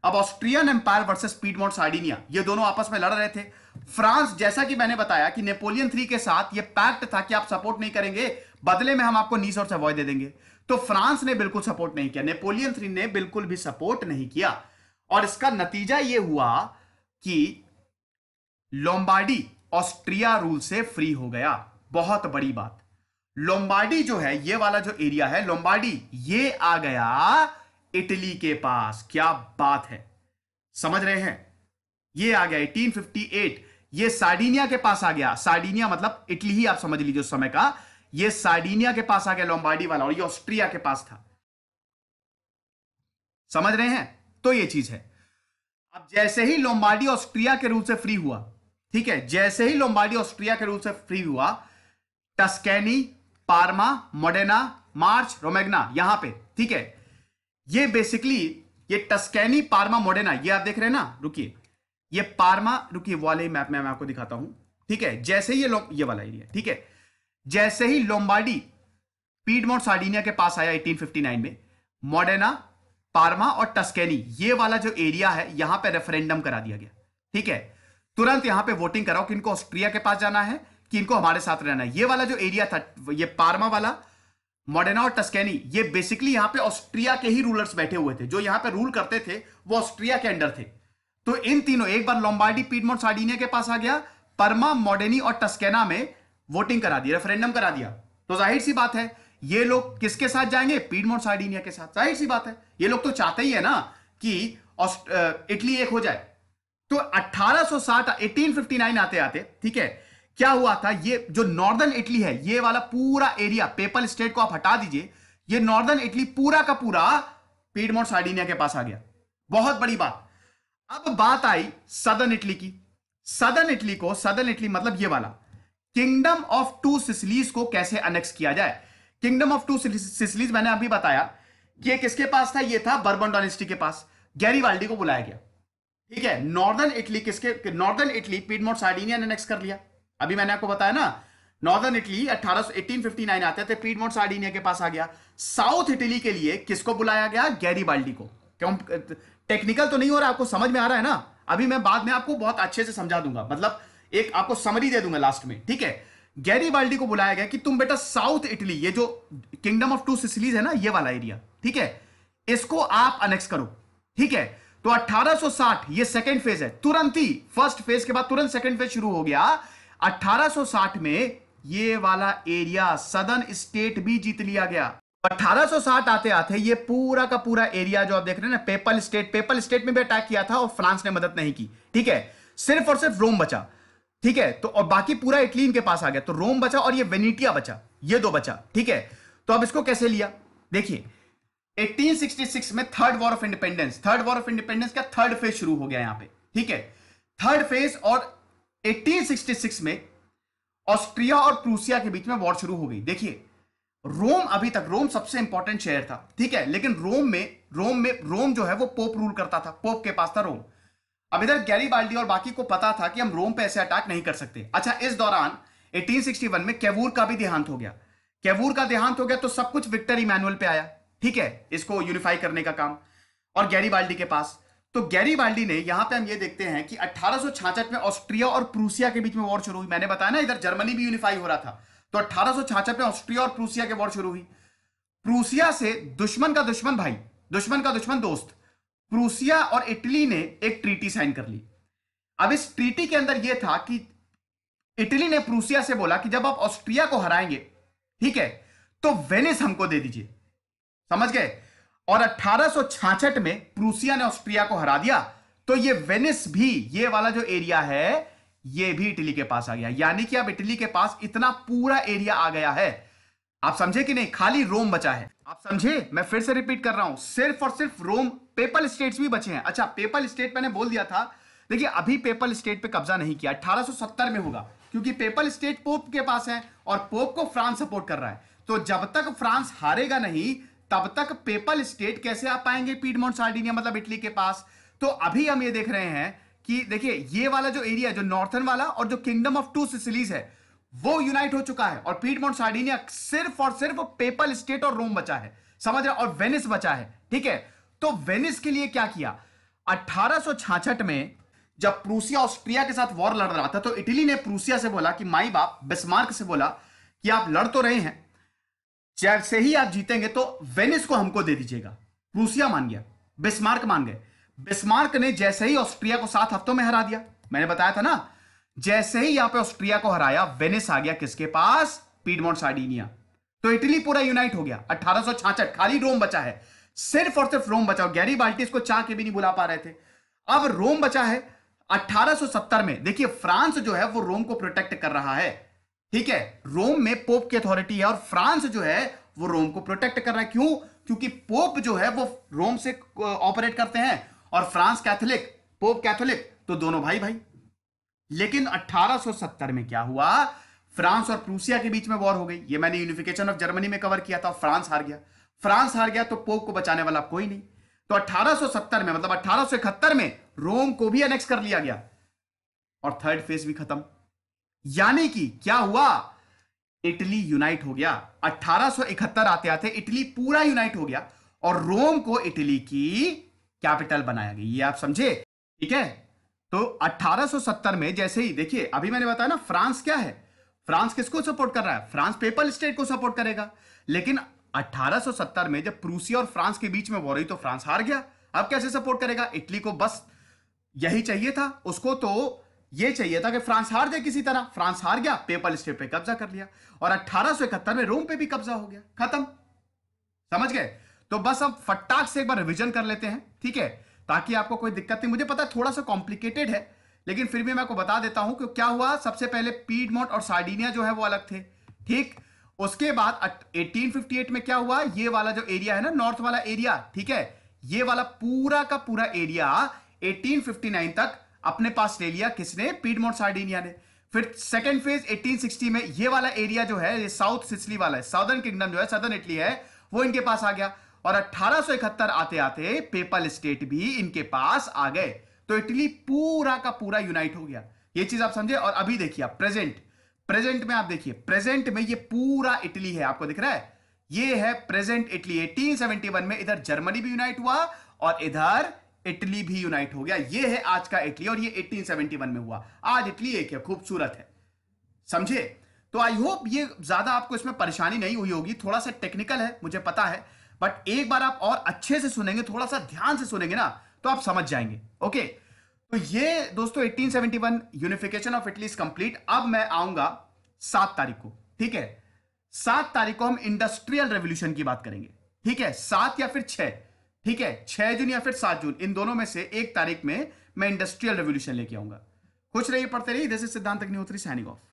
अब Austrian empire versus Piedmont Sardinia ये दोनों आपस में लड़ रहे थे फ्रांस जैसा कि मैंने बताया कि नेपोलियन थ्री के साथ ये पैक्ट था कि आप सपोर्ट नहीं करेंगे बदले में हम आपको नीस और सवॉय दे देंगे तो फ्रांस ने बिल्कुल सपोर्ट नहीं किया नेपोलियन थ्री ने बिल्कुल भी सपोर्ट नहीं किया और इसका नतीजा यह हुआ कि लोम्बार्डी ऑस्ट्रिया रूल से फ्री हो गया बहुत बड़ी बात लोम्बार्डी जो है ये वाला जो एरिया है लोम्बार्डी ये आ गया इटली के पास क्या बात है समझ रहे हैं ये आ गया 1858 ये सार्डिनिया के पास आ गया सार्डिनिया मतलब इटली ही आप समझ लीजिए उस समय का ये सार्डिनिया के पास आ गया लोम्बार्डी वाला और ये ऑस्ट्रिया के पास था समझ रहे हैं तो ये चीज है अब जैसे ही लोम्बार्डी ऑस्ट्रिया के रूल से फ्री हुआ ठीक है जैसे ही लोम्बार्डी ऑस्ट्रिया के रूल से फ्री हुआ टस्कैनी पारमा मोडेना मार्च रोमेगना यहां पे ठीक है ये बेसिकली ये टस्कैनी पार्मा मोडेना ये आप देख रहे हैं ना रुकिए ये पार्मा रुकिए वाले मैप में मैं आपको दिखाता हूं ठीक है जैसे ही ये ये वाला एरिया ठीक है जैसे ही लोम्बार्डी पीडमोट सार्डिनिया के पास आया 1859 में मोडेना पार्मा और टस्कैनी ये वाला जो एरिया है यहां पर रेफरेंडम करा दिया गया ठीक है तुरंत यहां पे वोटिंग कराओ कि इनको ऑस्ट्रिया के पास जाना है कि इनको हमारे साथ रहना है ये वाला जो एरिया था ये पार्मा वाला मॉडर्ना और टस्कैनी ये बेसिकली यहां पे ऑस्ट्रिया के ही रूलर्स बैठे हुए थे जो यहां पे रूल करते थे वो ऑस्ट्रिया के अंडर थे तो इन तीनों एक बार लॉम्बार्डी पीडमोट सार्डिनिया के पास आ गया परमा मॉडेनी और टस्कैना में वोटिंग करा दी रेफरेंडम करा दिया तो जाहिर सी बात है ये लोग किसके साथ जाएंगे पीडमोट सार्डिनिया के साथ जाहिर सी बात है ये लोग तो चाहते ही है ना कि इटली एक हो जाए तो अट्ठारह 1859 आते आते ठीक है क्या हुआ था ये जो नॉर्दर्न इटली है ये वाला पूरा एरिया पेपल स्टेट को आप हटा दीजिए ये नॉर्दर्न इटली पूरा का पूरा पीडमोट सार्डिनिया के पास आ गया बहुत बड़ी बात अब बात आई सदर्न इटली की सदर्न इटली को सदर्न इटली मतलब ये वाला किंगडम ऑफ टू सिसलीज को कैसे अनेक्स किया जाए किंगडम ऑफ टू सिसलीज मैंने अभी बताया कि ये किसके पास था ये था बर्बन डोनेस्टी के पास गैरी वाल्डी को बुलाया गया ठीक है नॉर्दर्न इटली किसके नॉर्दर्न इटली पीडमोट सार्डिनिया ने अनेक्स कर लिया अभी मैंने आपको बताया ना नॉर्दर्न इटली 1859 आते थे पीडमोट सार्डिनिया के पास आ गया साउथ इटली के लिए किसको बुलाया गया गैरी बाल्डी को क्यों टेक्निकल तो नहीं हो रहा आपको समझ में आ रहा है ना अभी मैं बाद में आपको बहुत अच्छे से समझा दूंगा मतलब एक आपको समरी दे दूंगा लास्ट में ठीक है गैरी बाल्डी को बुलाया गया कि तुम बेटा साउथ इटली ये जो किंगडम ऑफ टू सिसलीज है ना ये वाला एरिया ठीक है इसको आप अनेक्स करो ठीक है तो 1860 ये सेकंड फेज है तुरंत ही फर्स्ट फेज के बाद तुरंत सेकंड फेज शुरू हो गया 1860 में ये वाला एरिया सदन स्टेट भी जीत लिया गया 1860 आते आते ये पूरा का पूरा एरिया जो आप देख रहे हैं ना पेपल स्टेट पेपल स्टेट में भी अटैक किया था और फ्रांस ने मदद नहीं की ठीक है सिर्फ और सिर्फ रोम बचा ठीक है तो और बाकी पूरा इटली इनके पास आ गया तो रोम बचा और ये वेनिटिया बचा ये दो बचा ठीक है तो अब इसको कैसे लिया देखिए 1866 में third war of independence third war of independence का थर्ड फेज शुरू हो गया यहां पे ठीक है थर्ड फेज और 1866 में ऑस्ट्रिया और प्रूसिया के बीच में वॉर शुरू हो गई देखिए रोम अभी तक रोम सबसे इंपॉर्टेंट शहर था ठीक है लेकिन रोम में रोम में रोम जो है वो पोप रूल करता था पोप के पास था रोम अब इधर गैरी बाल्डी और बाकी को पता था कि हम रोम पे ऐसे अटैक नहीं कर सकते अच्छा इस दौरान 1861 में कैवूर का भी देहांत हो गया कैवूर का देहांत हो गया तो सब कुछ विक्टर इमैनुअल पे आया ठीक है इसको यूनिफाई करने का काम और गैरी बाल्डी के पास तो गैरी बाल्डी ने यहां पे हम ये देखते हैं कि अठारह में ऑस्ट्रिया और प्रूसिया के बीच में वॉर शुरू हुई मैंने बताया ना इधर जर्मनी भी यूनिफाई हो रहा था तो अठारह में ऑस्ट्रिया और प्रूसिया के वॉर शुरू हुई प्रूसिया से दुश्मन का दुश्मन भाई दुश्मन का दुश्मन दोस्त प्रूसिया और इटली ने एक ट्रीटी साइन कर ली अब इस ट्रीटी के अंदर यह था कि इटली ने प्रूसिया से बोला कि जब आप ऑस्ट्रिया को हराएंगे ठीक है तो वेनिस हमको दे दीजिए समझ गए और अठारह में प्रूसिया ने ऑस्ट्रिया को हरा दिया तो ये वेनिस भी ये वाला जो एरिया है ये भी इटली के पास आ गया यानी कि अब इटली के पास इतना पूरा एरिया आ गया है आप समझे कि नहीं खाली रोम बचा है आप समझे मैं फिर से रिपीट कर रहा हूं सिर्फ और सिर्फ रोम पेपल स्टेट्स भी बचे हैं अच्छा पेपल स्टेट मैंने बोल दिया था देखिए अभी पेपल स्टेट पे कब्जा नहीं किया 1870 में होगा क्योंकि पेपल स्टेट पोप के पास है और पोप को फ्रांस सपोर्ट कर रहा है तो जब तक फ्रांस हारेगा नहीं तब तक पेपल स्टेट कैसे आ पाएंगे पीडमोंट सार्डिनिया मतलब इटली के पास तो अभी हम ये देख रहे हैं कि देखिए ये वाला जो एरिया जो नॉर्थन वाला और जो किंगडम ऑफ टू सिसिलीज है वो यूनाइट हो चुका है और पीडमोंट सार्डिनिया सिर्फ और सिर्फ पेपल स्टेट और रोम बचा है समझ रहे और वेनिस बचा है ठीक है तो वेनिस के लिए क्या किया अठारह में जब प्रूसिया ऑस्ट्रिया के साथ वॉर लड़ रहा था तो इटली ने प्रूसिया से बोला कि माई बाप बिस्मार्क से बोला कि आप लड़ तो रहे हैं जैसे ही आप जीतेंगे तो वेनिस को हमको दे दीजिएगा प्रूसिया मान गया बिस्मार्क मान गए बिस्मार्क ने जैसे ही ऑस्ट्रिया को सात हफ्तों में हरा दिया मैंने बताया था ना जैसे ही यहां पे ऑस्ट्रिया को हराया वेनिस आ गया किसके पास पीडमोट साडीनिया तो इटली पूरा यूनाइट हो गया अठारह खाली रोम बचा है सिर्फ और सिर्फ रोम बचा गैरी बाल्टी को चाह के भी नहीं बुला पा रहे थे अब रोम बचा है 1870 में देखिए फ्रांस जो है वो रोम को प्रोटेक्ट कर रहा है ठीक है रोम में पोप की अथॉरिटी है और फ्रांस जो है वो रोम को प्रोटेक्ट कर रहा है क्यों क्योंकि पोप जो है वो रोम से ऑपरेट करते हैं और फ्रांस कैथोलिक पोप कैथोलिक तो दोनों भाई भाई लेकिन 1870 में क्या हुआ फ्रांस और प्रूसिया के बीच में वॉर हो गई ये मैंने यूनिफिकेशन ऑफ जर्मनी में कवर किया था फ्रांस हार गया फ्रांस हार गया तो पोप को बचाने वाला कोई नहीं तो 1870 में मतलब अठारह में रोम को भी अनेक्स कर लिया गया और थर्ड फेज भी खत्म यानी कि क्या हुआ इटली यूनाइट हो गया 1871 आते आते इटली पूरा यूनाइट हो गया और रोम को इटली की कैपिटल बनाया गया ये आप समझे ठीक है तो 1870 में जैसे ही देखिए अभी मैंने बताया ना फ्रांस क्या है फ्रांस किसको सपोर्ट कर रहा है फ्रांस पेपल स्टेट को सपोर्ट करेगा लेकिन 1870 में जब प्रूसी और फ्रांस के बीच में वॉर हुई तो फ्रांस हार गया अब कैसे सपोर्ट करेगा इटली को बस यही चाहिए था उसको तो ये चाहिए था कि फ्रांस हार जाए किसी तरह फ्रांस हार गया पेपल स्टेट पे कब्जा कर लिया और अट्ठारह में रोम पे भी कब्जा हो गया खत्म समझ गए तो बस हम फटाक से एक बार रिविजन कर लेते हैं ठीक है ताकि आपको कोई दिक्कत नहीं मुझे पता है थोड़ा सा कॉम्प्लिकेटेड है लेकिन फिर भी मैं आपको बता देता हूं कि क्या हुआ सबसे पहले पीडमोट और सार्डिनिया जो है वो अलग थे ठीक उसके बाद 1858 में क्या हुआ ये वाला जो एरिया है ना नॉर्थ वाला एरिया ठीक है ये वाला पूरा का पूरा एरिया 1859 तक अपने पास ले लिया किसने पीडमोट सार्डिनिया ने फिर सेकेंड फेज 1860 में ये वाला एरिया जो है ये साउथ सिसली वाला है साउदर्न किंगडम जो है सदर्न इटली है वो इनके पास आ गया और 1871 आते आते पेपल स्टेट भी इनके पास आ गए तो इटली पूरा का पूरा यूनाइट हो गया ये चीज आप समझे और अभी देखिए आप प्रेजेंट प्रेजेंट में आप देखिए प्रेजेंट में ये पूरा इटली है आपको दिख रहा है ये है प्रेजेंट इटली 1871 में इधर जर्मनी भी यूनाइट हुआ और इधर इटली भी यूनाइट हो गया ये है आज का इटली और ये 1871 में हुआ आज इटली एक है खूबसूरत है समझे तो आई होप ये ज्यादा आपको इसमें परेशानी नहीं हुई होगी थोड़ा सा टेक्निकल है मुझे पता है बट एक बार आप और अच्छे से सुनेंगे थोड़ा सा ध्यान से सुनेंगे ना तो आप समझ जाएंगे ओके तो ये दोस्तों 1871 unification of Italy is complete अब मैं आऊंगा सात तारीख को ठीक है सात तारीख को हम इंडस्ट्रियल रेवोल्यूशन की बात करेंगे ठीक है सात या फिर छह ठीक है छह जून या फिर सात जून इन दोनों में से एक तारीख में मैं इंडस्ट्रियल रेवोल्यूशन लेके आऊंगा खुश रहिए पढ़ते रहिए जैसे सिद्धांत अग्निहोत्री साइनिंग ऑफ